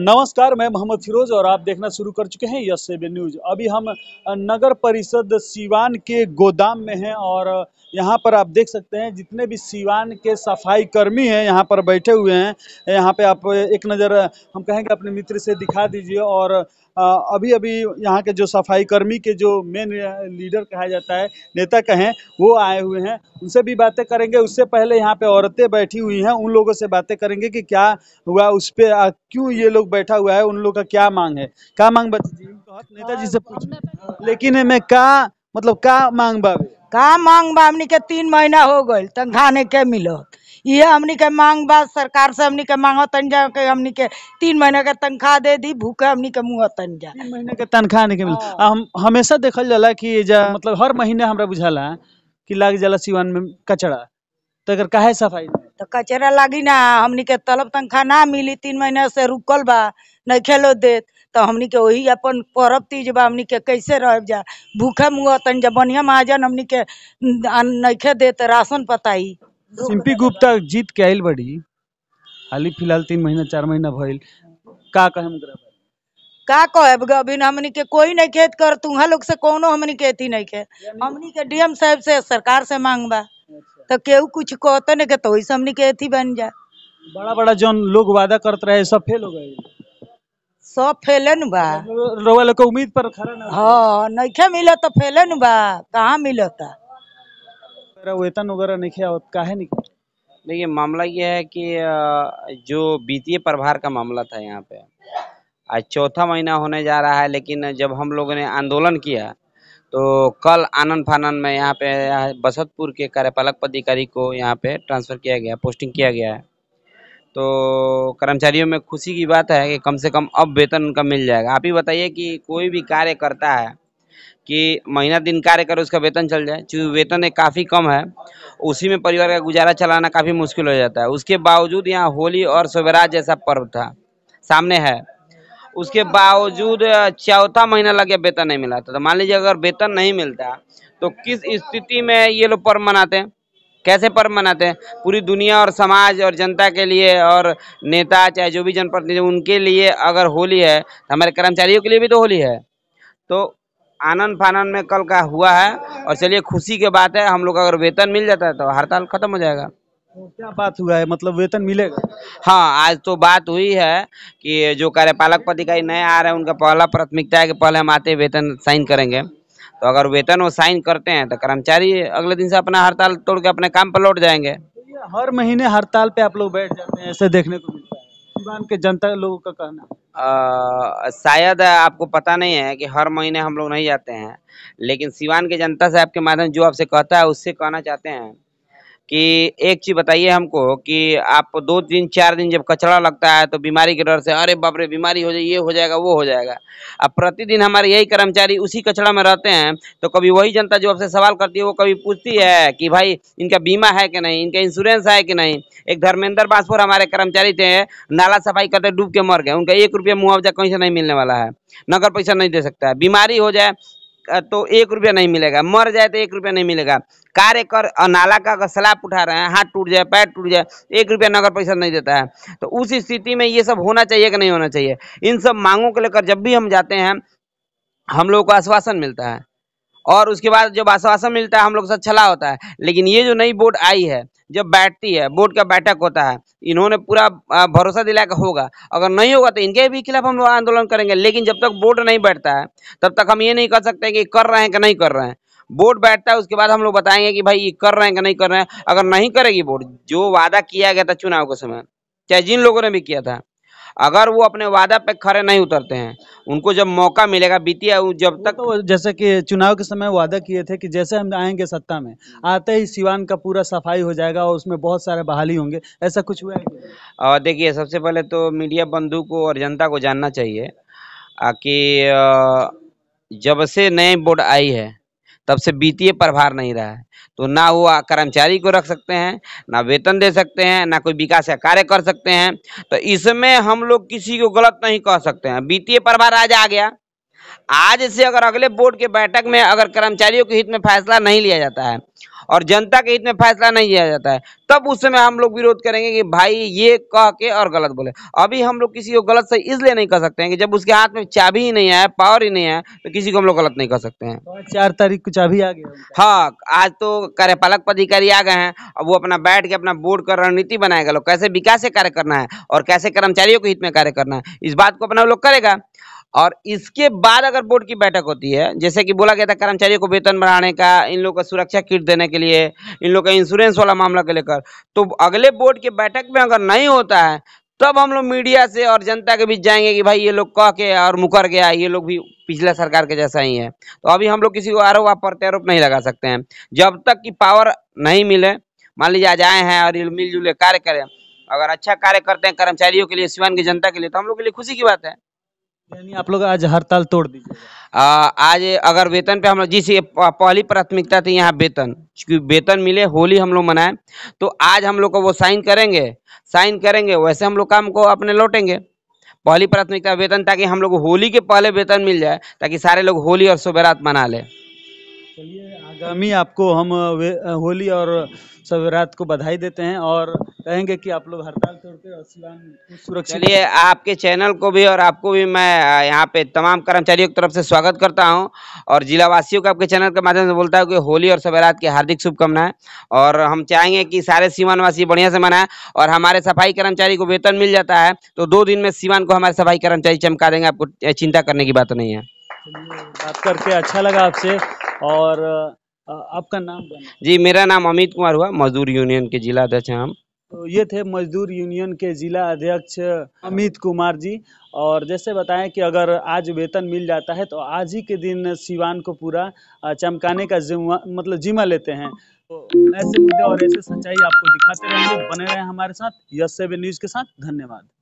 नमस्कार मैं मोहम्मद फिरोज और आप देखना शुरू कर चुके हैं यस सेवन न्यूज अभी हम नगर परिषद सीवान के गोदाम में हैं और यहाँ पर आप देख सकते हैं जितने भी सीवान के सफाई कर्मी हैं यहाँ पर बैठे हुए हैं यहाँ पे आप एक नज़र हम कहेंगे अपने मित्र से दिखा दीजिए और अभी अभी यहाँ के जो सफाई कर्मी के जो मेन लीडर कहा जाता है नेता कहें वो आए हुए हैं उनसे भी बातें करेंगे उससे पहले यहाँ पे औरतें बैठी हुई हैं उन लोगों से बातें करेंगे कि क्या हुआ उस पर क्यों ये लोग बैठा हुआ है उन लोग का क्या मांग है क्या मांग बताइए नेताजी से पूछ लेकिन मैं क्या मतलब का मांग बाबे का मांग बाबनी के तीन महीना हो गए तनखा नहीं क्या मिलो ये हमने के मांग बा सरकार से हमने के मांगो तन जा के हमने के तीन महीने के तनखा दे दी भूखे हमने के मुंह तन जा तीन महीने के तनखा नहीं के मिल हाँ। हम हमेशा देखल जाला कि जा मतलब हर महीने हमरा बुझाला कि लाग जाला सिवान में कचरा तो अगर काहे सफाई तो कचरा लागी ना हमने के तलब तनखा ना मिली तीन महीने से रुकल बा नहीं खेलो दे तो हमने के वही अपन परब तीज बा हमने के कैसे रह जा भूखे मुंह तन जा बनिया महाजन हमने के नईखे देत राशन पताई सिंपी गुप्ता जीत के आये बड़ी हाल ही फिलहाल तीन महीना चार महीना भैल का कहम का कहब अभी हमनी के कोई नहीं खेत कर तुहा लोग से कोनो हमनी के अथी नहीं के हमनी के डीएम साहब से सरकार से मांग बा अच्छा। तो केहू कुछ कहते नहीं के तो वही हमनी के अथी बन जा बड़ा बड़ा जौन लोग वादा करते रहे सब फेल हो गए सब फेलन बा रोवा लोग उम्मीद पर खड़ा ना हां नहीं के मिला तो फेलन बा कहां मिलता वगैरह वेतन वगैरह नहीं किया काहे नहीं देखिए मामला ये है कि जो वित्तीय प्रभार का मामला था यहाँ पे आज चौथा महीना होने जा रहा है लेकिन जब हम लोगों ने आंदोलन किया तो कल आनंद फानन में यहाँ पे बसतपुर के कार्यपालक पदाधिकारी को यहाँ पे ट्रांसफ़र किया गया पोस्टिंग किया गया है तो कर्मचारियों में खुशी की बात है कि कम से कम अब वेतन उनका मिल जाएगा आप ही बताइए कि कोई भी कार्य करता है कि महीना दिन कार्य करो उसका वेतन चल जाए चूँकि वेतन एक काफ़ी कम है उसी में परिवार का गुजारा चलाना काफ़ी मुश्किल हो जाता है उसके बावजूद यहाँ होली और स्वराज जैसा पर्व था सामने है उसके बावजूद चौथा महीना लग गया वेतन नहीं मिला था तो मान लीजिए अगर वेतन नहीं मिलता तो किस स्थिति में ये लोग पर्व मनाते हैं कैसे पर्व मनाते हैं पूरी दुनिया और समाज और जनता के लिए और नेता चाहे जो भी जनप्रतिनिधि उनके लिए अगर होली है तो हमारे कर्मचारियों के लिए भी तो होली है तो आनंद फानंद में कल का हुआ है और चलिए खुशी की बात है हम लोग अगर वेतन मिल जाता है तो हड़ताल खत्म हो जाएगा तो क्या बात हुआ है मतलब वेतन मिलेगा हाँ आज तो बात हुई है कि जो कार्यपालक पदाधिकारी नए आ रहे हैं उनका पहला प्राथमिकता है कि पहले हम आते वेतन साइन करेंगे तो अगर वेतन वो साइन करते हैं तो कर्मचारी अगले दिन से अपना हड़ताल तोड़ के अपने काम पर लौट जाएंगे तो हर महीने हड़ताल पे आप लोग बैठ जाते हैं ऐसे देखने को मिलता है के जनता लोगों का कहना आ, शायद आपको पता नहीं है कि हर महीने हम लोग नहीं जाते हैं लेकिन सिवान के जनता से आपके माध्यम जो आपसे कहता है उससे कहना चाहते हैं कि एक चीज बताइए हमको कि आप दो दिन चार दिन जब कचरा लगता है तो बीमारी के डर से अरे बाप रे बीमारी हो जाए ये हो जाएगा वो हो जाएगा अब प्रतिदिन हमारे यही कर्मचारी उसी कचरा में रहते हैं तो कभी वही जनता जो आपसे सवाल करती है वो कभी पूछती है कि भाई इनका बीमा है कि नहीं इनका इंश्योरेंस है कि नहीं एक धर्मेंद्र बासपुर हमारे कर्मचारी थे नाला सफाई करते डूब के मर गए उनका एक रुपया मुआवजा कहीं से नहीं मिलने वाला है नगर पैसा नहीं दे सकता है बीमारी हो जाए तो एक रुपया नहीं मिलेगा मर जाए तो एक रुपया नहीं मिलेगा कार्य कर नाला का अगर सलाब उठा रहे हैं हाथ टूट जाए पैर टूट जाए एक रुपया नगर परिषद नहीं देता है तो उस स्थिति में ये सब होना चाहिए कि नहीं होना चाहिए इन सब मांगों को लेकर जब भी हम जाते हैं हम लोगों को आश्वासन मिलता है और उसके बाद जब आश्वासन मिलता है हम लोग के छला होता है लेकिन ये जो नई बोर्ड आई है जब बैठती है बोर्ड का बैठक होता है इन्होंने पूरा भरोसा दिलाया कि होगा अगर नहीं होगा तो इनके भी खिलाफ हम लोग आंदोलन करेंगे लेकिन जब तक बोर्ड नहीं बैठता है तब तक हम ये नहीं कर सकते कि कर रहे हैं कि नहीं कर रहे हैं बोर्ड बैठता है उसके बाद हम लोग बताएंगे कि भाई ये कर रहे हैं कि नहीं कर रहे हैं अगर नहीं करेगी बोर्ड जो वादा किया गया था चुनाव के समय चाहे जिन लोगों ने भी किया था अगर वो अपने वादा पे खड़े नहीं उतरते हैं उनको जब मौका मिलेगा बीती जब तक तो जैसे कि चुनाव के समय वादा किए थे कि जैसे हम आएंगे सत्ता में आते ही सिवान का पूरा सफाई हो जाएगा और उसमें बहुत सारे बहाली होंगे ऐसा कुछ हुआ है देखिए सबसे पहले तो मीडिया बंधु को और जनता को जानना चाहिए कि जब से नए बोर्ड आई है तब से वित्तीय प्रभार नहीं रहा है तो ना वो कर्मचारी को रख सकते हैं ना वेतन दे सकते हैं ना कोई विकास का कार्य कर सकते हैं तो इसमें हम लोग किसी को गलत नहीं कह सकते हैं वित्तीय प्रभार आज आ गया आज से अगर अगले बोर्ड के बैठक में अगर कर्मचारियों के हित में फैसला नहीं लिया जाता है और जनता के हित में फैसला नहीं लिया जाता है तब उस समय हम लोग विरोध करेंगे कि भाई ये कह के और गलत बोले अभी हम लोग किसी को गलत से इसलिए नहीं कर सकते हैं कि जब उसके हाथ में चाबी ही नहीं आया पावर ही नहीं आया तो किसी को हम लोग गलत नहीं कह सकते हैं तो चार तारीख को चाबी आ गए हाँ आज तो कार्यपालक पदाधिकारी आ गए हैं अब वो अपना बैठ के अपना बोर्ड का रणनीति बनाएगा लोग कैसे विकास से कार्य करना है और कैसे कर्मचारियों के हित में कार्य करना है इस बात को अपना लोग करेगा और इसके बाद अगर बोर्ड की बैठक होती है जैसे कि बोला गया था कर्मचारियों को वेतन बढ़ाने का इन लोगों का सुरक्षा किट देने के लिए इन लोग का इंश्योरेंस वाला मामला को लेकर तो अगले बोर्ड के बैठक में अगर नहीं होता है तब हम लोग मीडिया से और जनता के बीच जाएंगे कि भाई ये लोग कह के और मुकर गया ये लोग भी पिछला सरकार के जैसा ही है तो अभी हम लोग किसी को आरोप प्रत्यारोप नहीं लगा सकते हैं जब तक कि पावर नहीं मिले मान लीजिए आज आए हैं और मिलजुल कार्य करें अगर अच्छा कार्य करते हैं कर्मचारियों के लिए सिवान की जनता के लिए तो हम लोग के लिए खुशी की बात है यानी आप लोग आज हड़ताल तोड़ दीजिए आज अगर वेतन पे हम लोग जिस पहली प्राथमिकता थी यहाँ वेतन क्योंकि वेतन मिले होली हम लोग मनाए तो आज हम लोग को वो साइन करेंगे साइन करेंगे वैसे हम लोग काम को अपने लौटेंगे पहली प्राथमिकता वेतन ताकि हम लोग होली के पहले वेतन मिल जाए ताकि सारे लोग होली और सवेरात मना ले चलिए आगामी आपको हम होली और सवेरात को बधाई देते हैं और कहेंगे कि आप लोग हड़ताल तोड़ सुरक्षित सुरक्षा चलिए आपके चैनल को भी और आपको भी मैं यहाँ पे तमाम कर्मचारियों की तरफ से स्वागत करता हूँ और जिला वासियों को आपके चैनल के माध्यम से बोलता हूँ कि होली और सवेरात की हार्दिक शुभकामनाएं और हम चाहेंगे कि सारे सीवान वासी बढ़िया से मनाएं और हमारे सफाई कर्मचारी को वेतन मिल जाता है तो दो दिन में सीवान को हमारे सफाई कर्मचारी चमका देंगे आपको चिंता करने की बात तो नहीं है बात करके अच्छा लगा आपसे और आपका नाम जी मेरा नाम अमित कुमार हुआ मजदूर यूनियन के जिला अध्यक्ष हैं हम तो ये थे मजदूर यूनियन के ज़िला अध्यक्ष अमित कुमार जी और जैसे बताएं कि अगर आज वेतन मिल जाता है तो आज ही के दिन सिवान को पूरा चमकाने का जिम्मा मतलब जिम्मा लेते हैं तो ऐसे मुद्दे और ऐसे सच्चाई आपको दिखाते रहेंगे बने रहें हमारे साथ यश सेवन न्यूज़ के साथ धन्यवाद